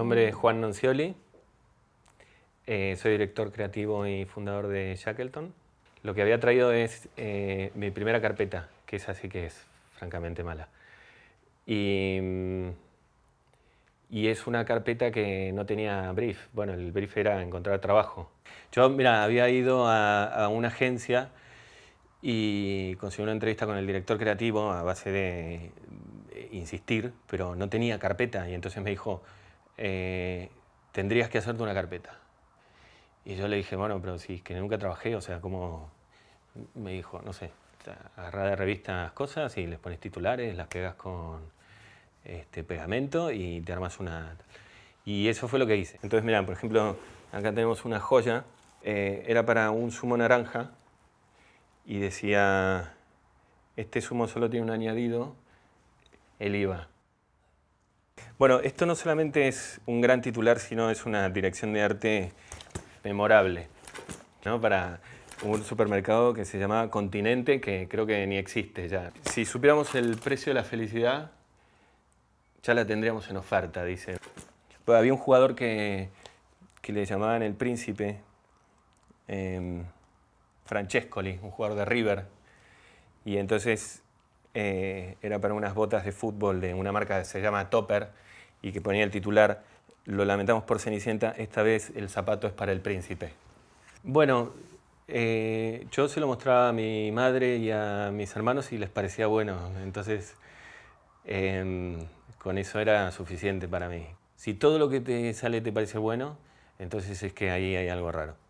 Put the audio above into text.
nombre es Juan Noncioli, eh, soy director creativo y fundador de Shackleton. Lo que había traído es eh, mi primera carpeta, que es así que es francamente mala. Mm, y, es una carpeta que no tenía brief. Bueno, el brief era encontrar trabajo. Yo, mira, había ido a, a una agencia y conseguí una entrevista con el director creativo a base de insistir, pero no tenía carpeta y entonces me dijo, eh, tendrías que hacerte una carpeta. Y yo le dije, bueno, pero si es que nunca trabajé, o sea, ¿cómo? Me dijo, no sé, agarra de revistas cosas y les pones titulares, las pegas con este, pegamento y te armas una... Y eso fue lo que hice. Entonces, mira, por ejemplo, acá tenemos una joya, eh, era para un sumo naranja y decía, este sumo solo tiene un añadido, el IVA. Bueno, esto no solamente es un gran titular, sino es una dirección de arte memorable, ¿no? Para un supermercado que se llamaba Continente, que creo que ni existe ya. Si supiéramos el precio de la felicidad, ya la tendríamos en oferta, dice. Pues había un jugador que, le llamaban el príncipe, em, Francescoli, un jugador de River, y entonces eh, era para unas botas de fútbol de una marca que se llama Topper y que ponía el titular, lo lamentamos por Cenicienta, esta vez el zapato es para el príncipe. Bueno, eh, yo se lo mostraba a mi madre y a mis hermanos y les parecía bueno, entonces em, con eso era suficiente para mí. Si todo lo que te sale te parece bueno, entonces es que ahí hay algo raro.